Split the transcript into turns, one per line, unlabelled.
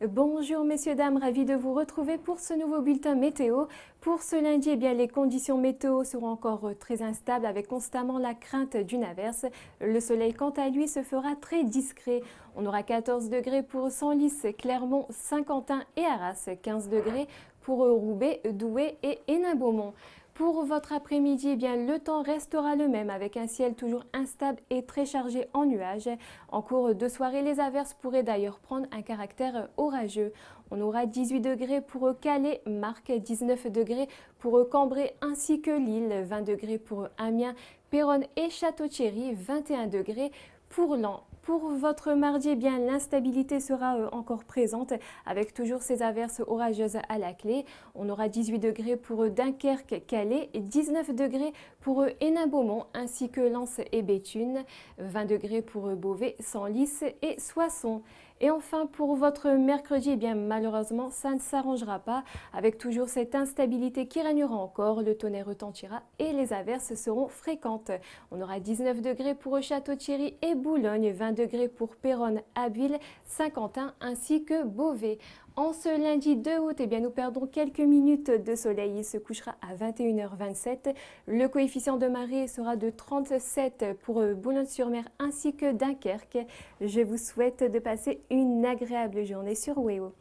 Bonjour messieurs, dames, ravi de vous retrouver pour ce nouveau bulletin météo. Pour ce lundi, eh bien, les conditions météo seront encore euh, très instables avec constamment la crainte d'une averse. Le soleil, quant à lui, se fera très discret. On aura 14 degrés pour Senlis, Clermont, Saint-Quentin et Arras, 15 degrés pour Roubaix, Douai et Hénin-Beaumont. Pour votre après-midi, eh le temps restera le même avec un ciel toujours instable et très chargé en nuages. En cours de soirée, les averses pourraient d'ailleurs prendre un caractère orageux. On aura 18 degrés pour Calais, Marc, 19 degrés pour Cambrai ainsi que Lille, 20 degrés pour Amiens, Péronne et Château-Thierry, 21 degrés pour Lan pour votre mardi, eh bien l'instabilité sera euh, encore présente avec toujours ces averses orageuses à la clé. On aura 18 degrés pour Dunkerque, Calais, 19 degrés pour Hénin-Beaumont ainsi que Lens et Béthune, 20 degrés pour Beauvais, Senlis et Soissons. Et enfin, pour votre mercredi, eh bien, malheureusement, ça ne s'arrangera pas. Avec toujours cette instabilité qui régnera encore, le tonnerre retentira et les averses seront fréquentes. On aura 19 degrés pour Château-Thierry et Boulogne, 20 degrés pour Péronne, Abbeville, Saint-Quentin ainsi que Beauvais. En ce lundi 2 août, eh bien, nous perdons quelques minutes de soleil. Il se couchera à 21h27. Le coefficient de marée sera de 37 pour Boulogne-sur-Mer ainsi que Dunkerque. Je vous souhaite de passer une agréable journée sur WEO.